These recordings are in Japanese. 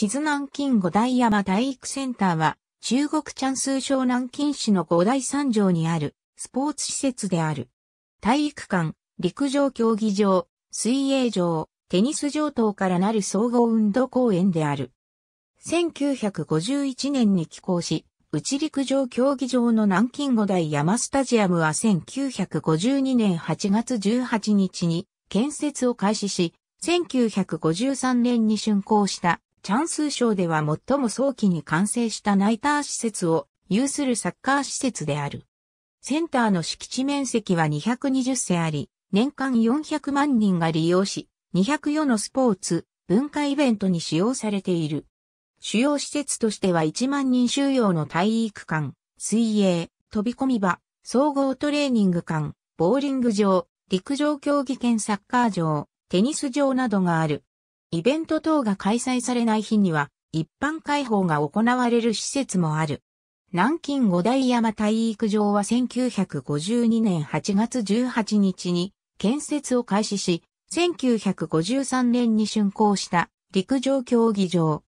地図南京五大山体育センターは、中国チャンス省南京市の五大山城にあるスポーツ施設である。体育館、陸上競技場、水泳場、テニス場等からなる総合運動公園である。1951年に起工し、内陸上競技場の南京五大山スタジアムは1952年8月18日に建設を開始し、1953年に竣工したチャンスーでは最も早期に完成したナイター施設を有するサッカー施設である。センターの敷地面積は220世あり、年間400万人が利用し、204のスポーツ、文化イベントに使用されている。主要施設としては1万人収容の体育館、水泳、飛び込み場、総合トレーニング館、ボーリング場、陸上競技兼サッカー場、テニス場などがある。イベント等が開催されない日には、一般開放が行われる施設もある。南京五大山体育場は1952年8月18日に建設を開始し、1953年に竣工した陸上競技場。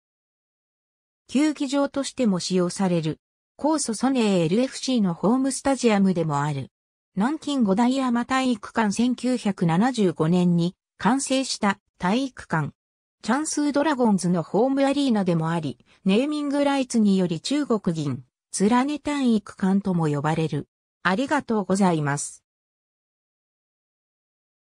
球技場としても使用される、高祖ソネー LFC のホームスタジアムでもある。南京五大山体育館1975年に完成した体育館。チャンスードラゴンズのホームアリーナでもあり、ネーミングライツにより中国銀、ラネ単位区間とも呼ばれる。ありがとうございます。